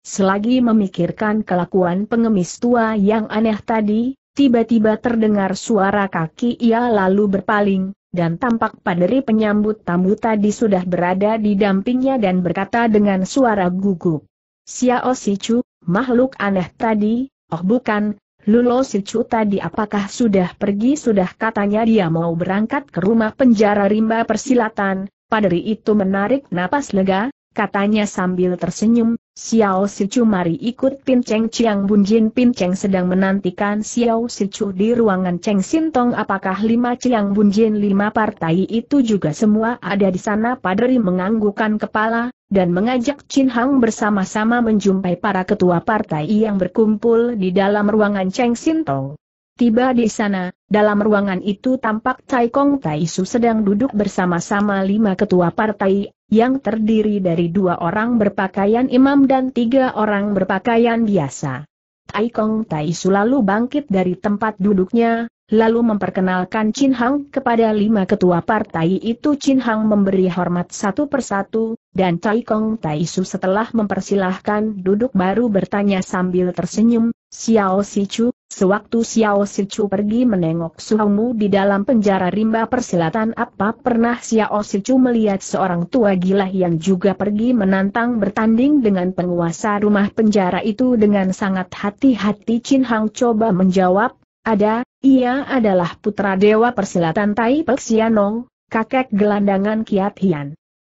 Selagi memikirkan kelakuan pengemis tua yang aneh tadi, tiba-tiba terdengar suara kaki ia lalu berpaling, dan tampak paderi penyambut tamu tadi sudah berada di dampingnya dan berkata dengan suara gugup. Xiao Sichu, Makhluk aneh tadi, oh bukan, Lulo Sicu tadi apakah sudah pergi sudah katanya dia mau berangkat ke rumah penjara rimba persilatan, padri itu menarik napas lega, katanya sambil tersenyum, Xiao Sicu mari ikut Pin Cheng Chiang Bunjin Pin Cheng sedang menantikan Xiao Sicu di ruangan Cheng Sintong apakah lima Chiang Bunjin lima partai itu juga semua ada di sana padri menganggukan kepala, dan mengajak Chin Hang bersama-sama menjumpai para ketua partai yang berkumpul di dalam ruangan Cheng Sin Tong. Tiba di sana, dalam ruangan itu tampak Tai Kong Tai Su sedang duduk bersama-sama lima ketua partai, yang terdiri dari dua orang berpakaian imam dan tiga orang berpakaian biasa. Tai Kong Tai Su lalu bangkit dari tempat duduknya, lalu memperkenalkan Chin Hang kepada lima ketua partai itu Chin Hang memberi hormat satu persatu, dan Cai Kong Tai Su setelah mempersilahkan duduk baru bertanya sambil tersenyum, Xiao Si Chu. sewaktu Xiao Si Chu pergi menengok Su Mu di dalam penjara rimba persilatan apa pernah Xiao Si Chu melihat seorang tua gila yang juga pergi menantang bertanding dengan penguasa rumah penjara itu dengan sangat hati-hati Chin Hang coba menjawab, ada, ia adalah putra Dewa Persilatan Tai Pek kakek gelandangan Kiat Hian.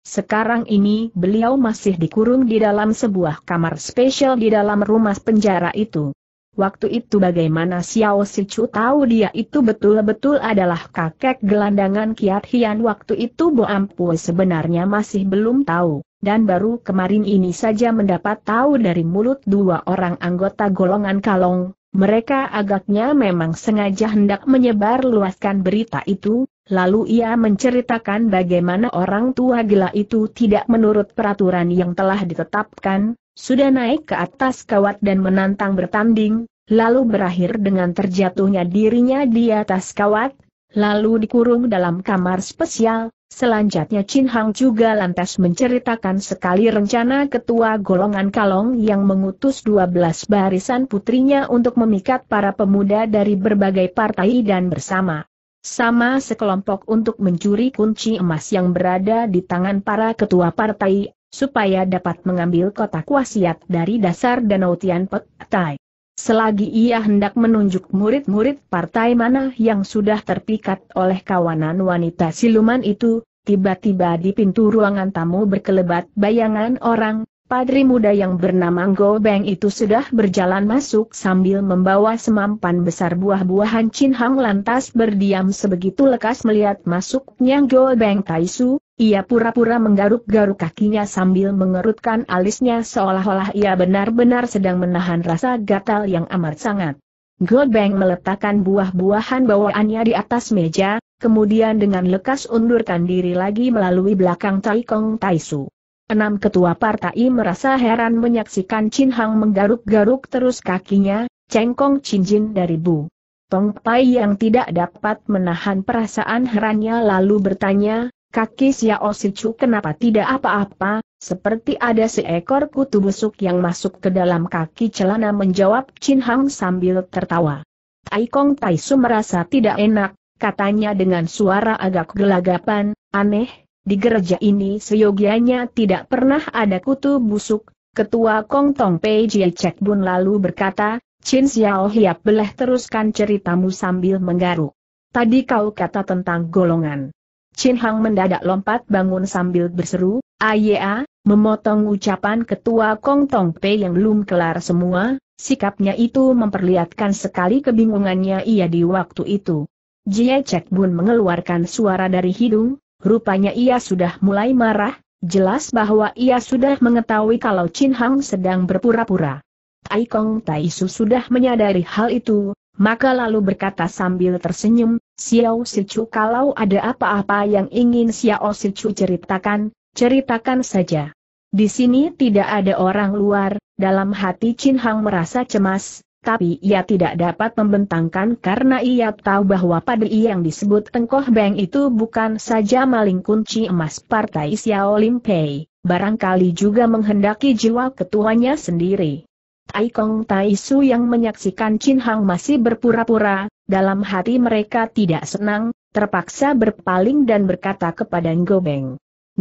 Sekarang ini beliau masih dikurung di dalam sebuah kamar spesial di dalam rumah penjara itu. Waktu itu bagaimana Xiao Sichu tahu dia itu betul-betul adalah kakek gelandangan Kiat Hian waktu itu Bo Ampu sebenarnya masih belum tahu, dan baru kemarin ini saja mendapat tahu dari mulut dua orang anggota golongan kalong, mereka agaknya memang sengaja hendak menyebar luaskan berita itu, lalu ia menceritakan bagaimana orang tua gila itu tidak menurut peraturan yang telah ditetapkan, sudah naik ke atas kawat dan menantang bertanding, lalu berakhir dengan terjatuhnya dirinya di atas kawat, lalu dikurung dalam kamar spesial, Selanjutnya Chin Hang juga lantas menceritakan sekali rencana ketua golongan kalong yang mengutus 12 barisan putrinya untuk memikat para pemuda dari berbagai partai dan bersama. Sama sekelompok untuk mencuri kunci emas yang berada di tangan para ketua partai, supaya dapat mengambil kotak wasiat dari dasar Danau Tian Tai. Selagi ia hendak menunjuk murid-murid partai mana yang sudah terpikat oleh kawanan wanita siluman itu, tiba-tiba di pintu ruangan tamu berkelebat bayangan orang, Padri muda yang bernama Go Beng itu sudah berjalan masuk sambil membawa semampan besar buah-buahan Chin Hang lantas berdiam sebegitu lekas melihat masuknya Go Beng Taisu, ia pura-pura menggaruk-garuk kakinya sambil mengerutkan alisnya seolah-olah ia benar-benar sedang menahan rasa gatal yang amat sangat. Go Beng meletakkan buah-buahan bawaannya di atas meja, kemudian dengan lekas undurkan diri lagi melalui belakang Taikong Kong Taisu. Enam ketua partai merasa heran menyaksikan Chin Hang menggaruk-garuk terus kakinya, cengkong Jin dari Bu. Tong Pai yang tidak dapat menahan perasaan herannya lalu bertanya, kaki Xiao Chu? kenapa tidak apa-apa, seperti ada seekor kutu busuk yang masuk ke dalam kaki celana menjawab Chin Hang sambil tertawa. Tai Kong Tai Su merasa tidak enak, katanya dengan suara agak gelagapan, aneh, di gereja ini seyogianya tidak pernah ada kutu busuk, Ketua Kong Tong Pei Jie Chek Bun lalu berkata, Chin Xiao Hiap beleh teruskan ceritamu sambil menggaruk. Tadi kau kata tentang golongan. Chin Hang mendadak lompat bangun sambil berseru, Aya, memotong ucapan ketua Kong Tong Pei yang belum kelar semua, sikapnya itu memperlihatkan sekali kebingungannya ia di waktu itu. Jie Chek Bun mengeluarkan suara dari hidung, Rupanya ia sudah mulai marah, jelas bahwa ia sudah mengetahui kalau Chin Hang sedang berpura-pura. Tai Kong Tai Su sudah menyadari hal itu, maka lalu berkata sambil tersenyum, Xiao Chu kalau ada apa-apa yang ingin Xiao Chu ceritakan, ceritakan saja. Di sini tidak ada orang luar, dalam hati Chin Hang merasa cemas, tapi ia tidak dapat membentangkan karena ia tahu bahwa padi yang disebut Tengkoh Beng itu bukan saja maling kunci emas partai Xiao Lim Pei, barangkali juga menghendaki jiwa ketuanya sendiri. Tai Kong Tai Su yang menyaksikan Chin Hang masih berpura-pura, dalam hati mereka tidak senang, terpaksa berpaling dan berkata kepada Ngo Beng.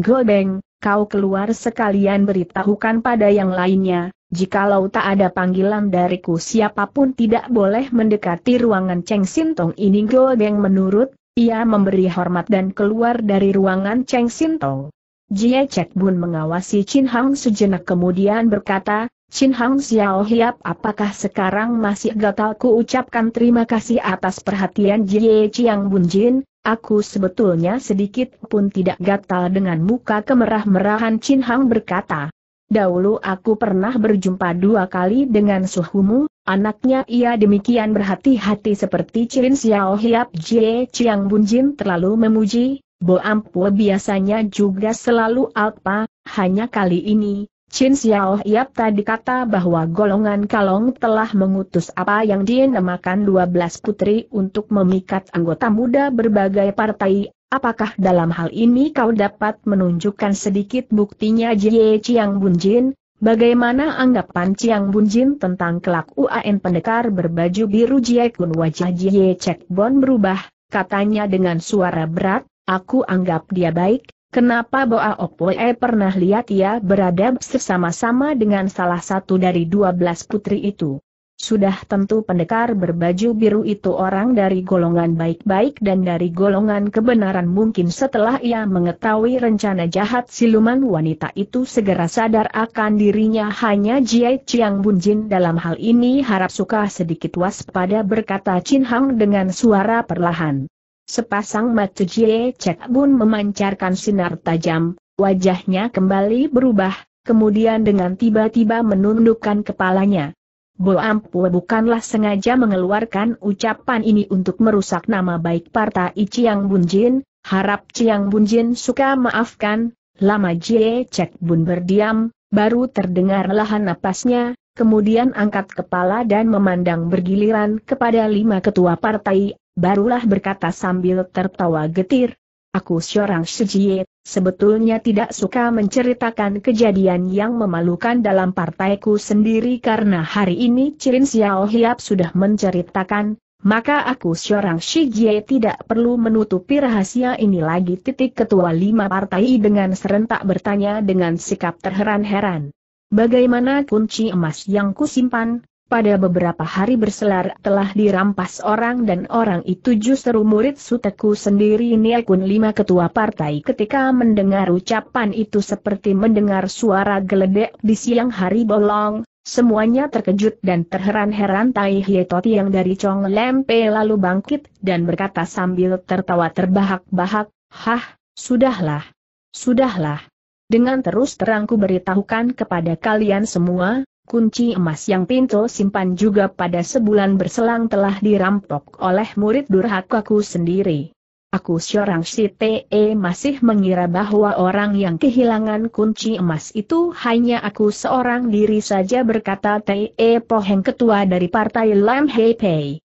Ngo Beng, kau keluar sekalian beritahukan pada yang lainnya, Jikalau tak ada panggilan dariku siapapun tidak boleh mendekati ruangan Cheng Sintong ini Goldeng menurut, ia memberi hormat dan keluar dari ruangan Cheng Sintong. Jie Chek Bun mengawasi Chin Hang sejenak kemudian berkata, Chin Hang Xiao Hiap apakah sekarang masih gatal ku ucapkan terima kasih atas perhatian Jie Chiang Bun Jin, aku sebetulnya sedikit pun tidak gatal dengan muka kemerah-merahan Chin Hang berkata. Dahulu aku pernah berjumpa dua kali dengan suhumu, anaknya ia demikian berhati-hati seperti Cinsiao Xiao Hiap Jie Chiang Bunjin terlalu memuji, Bo Ampue biasanya juga selalu alpa, hanya kali ini, Chin Xiao Hiap tadi kata bahwa golongan kalong telah mengutus apa yang dinamakan 12 putri untuk memikat anggota muda berbagai partai, Apakah dalam hal ini kau dapat menunjukkan sedikit buktinya Jie Chiang Bunjin? Bagaimana anggapan Chiang Bunjin tentang kelak UAN pendekar berbaju biru Jie Kun wajah Jie Chek Bon berubah, katanya dengan suara berat, aku anggap dia baik, kenapa Boa Opoe pernah lihat ia beradab sesama-sama dengan salah satu dari dua belas putri itu. Sudah tentu pendekar berbaju biru itu orang dari golongan baik-baik dan dari golongan kebenaran mungkin setelah ia mengetahui rencana jahat siluman wanita itu segera sadar akan dirinya hanya Jiai Chiang Bunjin dalam hal ini harap suka sedikit waspada berkata Chin Hang dengan suara perlahan. Sepasang mata Jiai Chek Bun memancarkan sinar tajam, wajahnya kembali berubah, kemudian dengan tiba-tiba menundukkan kepalanya. Bo Ampue bukanlah sengaja mengeluarkan ucapan ini untuk merusak nama baik partai Ciang Bunjin, harap Ciang Bunjin suka maafkan, lama Jie Cek Bun berdiam, baru terdengar lahan napasnya, kemudian angkat kepala dan memandang bergiliran kepada lima ketua partai, barulah berkata sambil tertawa getir, Aku seorang sejie, sebetulnya tidak suka menceritakan kejadian yang memalukan dalam partaiku sendiri karena hari ini Cirin Xiao Hiap sudah menceritakan, maka aku seorang sejie tidak perlu menutupi rahasia ini lagi. Titik ketua lima partai dengan serentak bertanya dengan sikap terheran-heran. Bagaimana kunci emas yang kusimpan? pada beberapa hari berselar telah dirampas orang dan orang itu justru murid Suteku sendiri Niekun lima ketua partai ketika mendengar ucapan itu seperti mendengar suara geledek di siang hari bolong, semuanya terkejut dan terheran-heran Tai Hietoti yang dari Chong Lempe lalu bangkit dan berkata sambil tertawa terbahak-bahak, Hah, sudahlah, sudahlah. Dengan terus terangku beritahukan kepada kalian semua, kunci emas yang pintu simpan juga pada sebulan berselang telah dirampok oleh murid durhakaku sendiri. Aku seorang si TE e masih mengira bahwa orang yang kehilangan kunci emas itu hanya aku seorang diri saja berkata TE e Poheng ketua dari partai Lam Hei Pei.